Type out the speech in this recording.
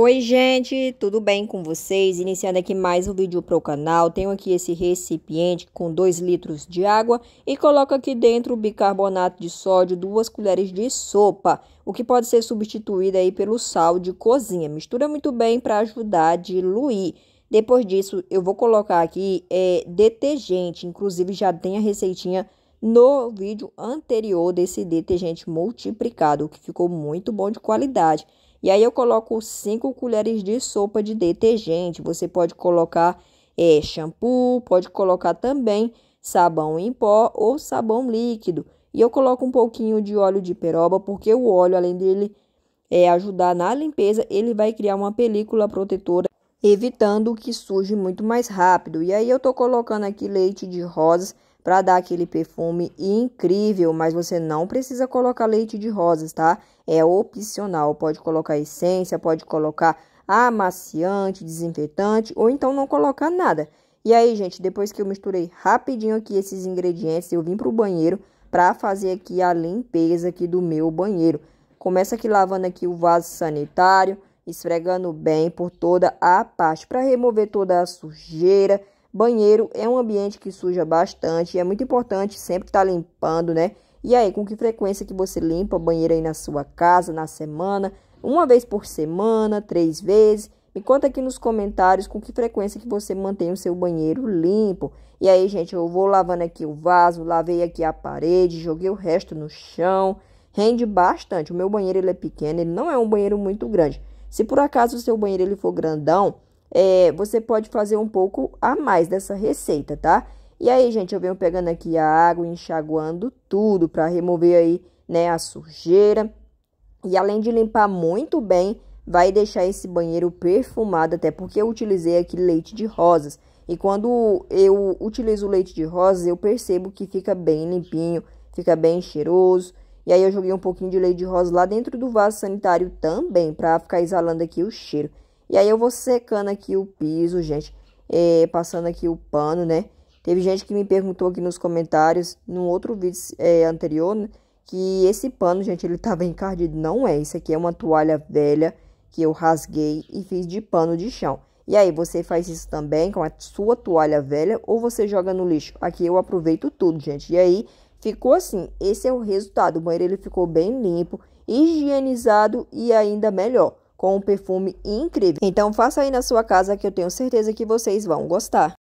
Oi gente, tudo bem com vocês? Iniciando aqui mais um vídeo para o canal, tenho aqui esse recipiente com 2 litros de água e coloco aqui dentro bicarbonato de sódio, duas colheres de sopa, o que pode ser substituído aí pelo sal de cozinha. Mistura muito bem para ajudar a diluir. Depois disso eu vou colocar aqui é, detergente, inclusive já tem a receitinha no vídeo anterior desse detergente multiplicado, que ficou muito bom de qualidade. E aí eu coloco 5 colheres de sopa de detergente. Você pode colocar é, shampoo, pode colocar também sabão em pó ou sabão líquido. E eu coloco um pouquinho de óleo de peroba, porque o óleo, além dele é, ajudar na limpeza, ele vai criar uma película protetora, evitando que suje muito mais rápido. E aí eu tô colocando aqui leite de rosas para dar aquele perfume incrível, mas você não precisa colocar leite de rosas, tá? É opcional, pode colocar essência, pode colocar amaciante, desinfetante ou então não colocar nada. E aí, gente, depois que eu misturei rapidinho aqui esses ingredientes, eu vim pro banheiro para fazer aqui a limpeza aqui do meu banheiro. Começa aqui lavando aqui o vaso sanitário, esfregando bem por toda a parte para remover toda a sujeira, Banheiro é um ambiente que suja bastante, é muito importante sempre estar tá limpando, né? E aí, com que frequência que você limpa o banheiro aí na sua casa, na semana? Uma vez por semana, três vezes? Me conta aqui nos comentários com que frequência que você mantém o seu banheiro limpo. E aí, gente, eu vou lavando aqui o vaso, lavei aqui a parede, joguei o resto no chão. Rende bastante. O meu banheiro ele é pequeno, ele não é um banheiro muito grande. Se por acaso o seu banheiro ele for grandão, é, você pode fazer um pouco a mais dessa receita, tá? E aí, gente, eu venho pegando aqui a água, enxaguando tudo para remover aí, né, a sujeira. E além de limpar muito bem, vai deixar esse banheiro perfumado, até porque eu utilizei aqui leite de rosas. E quando eu utilizo leite de rosas, eu percebo que fica bem limpinho, fica bem cheiroso. E aí eu joguei um pouquinho de leite de rosas lá dentro do vaso sanitário também, para ficar exalando aqui o cheiro. E aí eu vou secando aqui o piso, gente, é, passando aqui o pano, né? Teve gente que me perguntou aqui nos comentários, num outro vídeo é, anterior, né? que esse pano, gente, ele tava encardido. Não é, isso aqui é uma toalha velha que eu rasguei e fiz de pano de chão. E aí, você faz isso também com a sua toalha velha ou você joga no lixo? Aqui eu aproveito tudo, gente. E aí, ficou assim. Esse é o resultado. O banheiro ele ficou bem limpo, higienizado e ainda melhor com um perfume incrível. Então faça aí na sua casa que eu tenho certeza que vocês vão gostar.